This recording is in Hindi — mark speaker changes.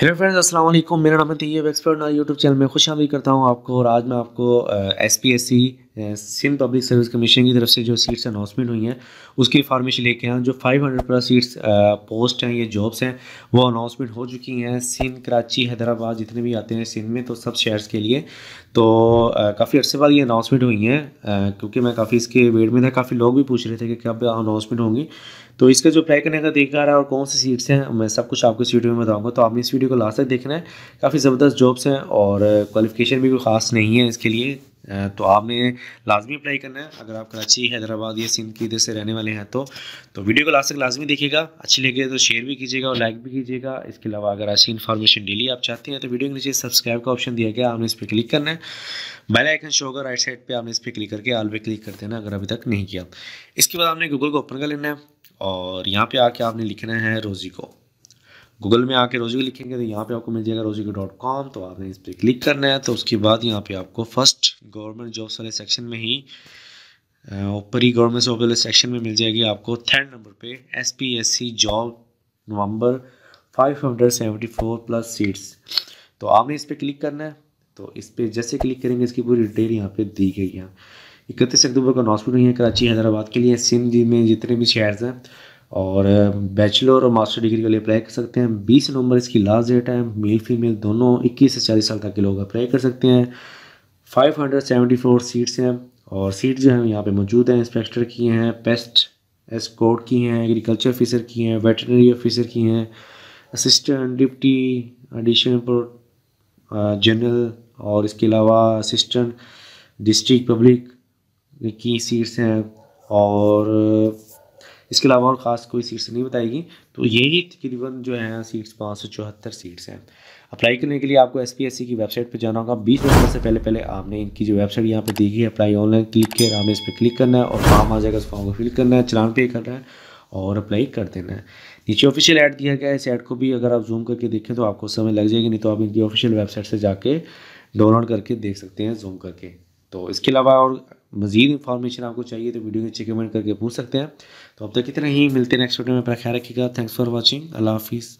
Speaker 1: हेलो फ्रेंड्स अस्सलाम वालेकुम मेरा नाम है तैयब एक्सपर्ट और यूट्यूब चैनल में खुश आमदी करता हूँ आपको और आज मैं आपको S P S C Sindh public service commission की तरफ से जो सीट्स अनाउंसमेंट हुई हैं उसकी इन्फॉर्मेशन लेके आए जो 500 प्लस सीट्स पोस्ट हैं ये जॉब्स हैं वो अनाउंसमेंट हो चुकी हैं सिंध कराची हैदराबाद जितने भी आते हैं सिंध में तो सब शहर्स के लिए तो काफ़ी अर्से बाद ये अनाउंसमेंट हुई हैं क्योंकि मैं काफ़ी इसके वेट में था काफ़ी लोग भी पूछ रहे थे कि कब अनाउंसमेंट होंगी तो इसका जो अप्लाई करने का तरीका रहा है और कौन सी सीट्स हैं मैं सब कुछ आपको इस वीडियो में बताऊंगा तो आपने इस वीडियो को लास्ट तक देखना है काफ़ी ज़बरदस्त जॉब्स हैं और क्वालिफिकेशन भी कोई ख़ास नहीं है इसके लिए तो आपने लाजमी अप्लाई करना है अगर आप कराची हैदराबाद या सिंध की इधर से रहने वाले हैं तो तो वीडियो को लास्ट तक लाजमी देखिएगा अच्छी लगे तो शेयर भी कीजिएगा और लाइक भी कीजिएगा इसके अलावा अगर ऐसी इन्फॉर्मेशन डेली आप चाहते हैं तो वीडियो के नीचे सब्सक्राइब का ऑप्शन दिया गया आपने इस पर क्लिक करना है बेल आइकन शो होगा राइट साइड पर आपने इस पर क्लिक करके आल पे क्लिक कर देना अगर अभी तक नहीं किया इसके बाद आपने गूगल को ओपन कर लेना है और यहाँ पर आके आपने लिखना है रोज़ी को गूगल में आके रोजी लिखेंगे तो यहाँ पे आपको मिल जाएगा रोजी डॉट कॉम तो आपने इस पर क्लिक करना है तो उसके बाद यहाँ पे आपको फर्स्ट गवर्नमेंट जॉब्स वाले सेक्शन में ही ऊपर ही गवर्नमेंट जॉब वाले सेक्शन में मिल जाएगी आपको थर्ड नंबर पे S P S C job November 574 plus seats तो आपने इस पर क्लिक करना है तो इस पर जैसे क्लिक करेंगे इसकी पूरी डिटेल यहाँ पे दी गई है इकतीस अक्टूबर का नॉस्पिटल हुई है कराची हैदराबाद के लिए सिंध में जितने भी शहर हैं और बैचलर और मास्टर डिग्री के लिए अप्लाई कर सकते हैं बीस नवंबर इसकी लास्ट डेट है मेल फीमेल दोनों इक्कीस से चालीस साल तक के लोग अप्लाई कर सकते हैं five hundred seventy four seats हैं और सीट जो है यहाँ पे मौजूद हैं इंस्पेक्टर की हैं पेस्ट एस्कोर्ट की हैं एग्रीकल्चर ऑफिसर की हैं वेटनरी ऑफिसर की हैं असिस्टेंट डिप्टी एडिशनल जनरल और इसके अलावा असिस्टेंट डिस्ट्रिक्ट पब्लिक की सीट्स हैं और इसके अलावा और ख़ास कोई सीट्स नहीं बताएगी तो यही तकरीबन जो है सीट्स पाँच सौ चौहत्तर सीट्स हैं अप्लाई करने के लिए आपको एस पी एस सी की वेबसाइट पर जाना होगा बीस नवंबर से पहले पहले आपने इनकी जो वेबसाइट यहाँ पर दी है अप्लाई ऑनलाइन क्लिक किया आपने इस पर क्लिक करना है और फॉर्म आ जाएगा उस फॉर्म को फिल करना है चलान पे करना है और अप्लाई कर देना है नीचे ऑफिशियल ऐड दिया गया है इस ऐड को भी अगर आप जूम करके देखें तो आपको समय लग जाएगी नहीं तो आप इनकी ऑफिशियल वेबसाइट से जाके डाउनलोड करके देख सकते हैं जूम करके तो इसके अलावा और मजीद इंफॉर्मेशन आपको चाहिए तो वीडियो नीचे कमेंट करके पूछ सकते हैं तो अब तक इतना ही मिलते हैं नेक्स्ट वीडियो में अपना ख्याल रखिएगा थैंक्स फॉर वॉचिंग अल्लाह हाफिज़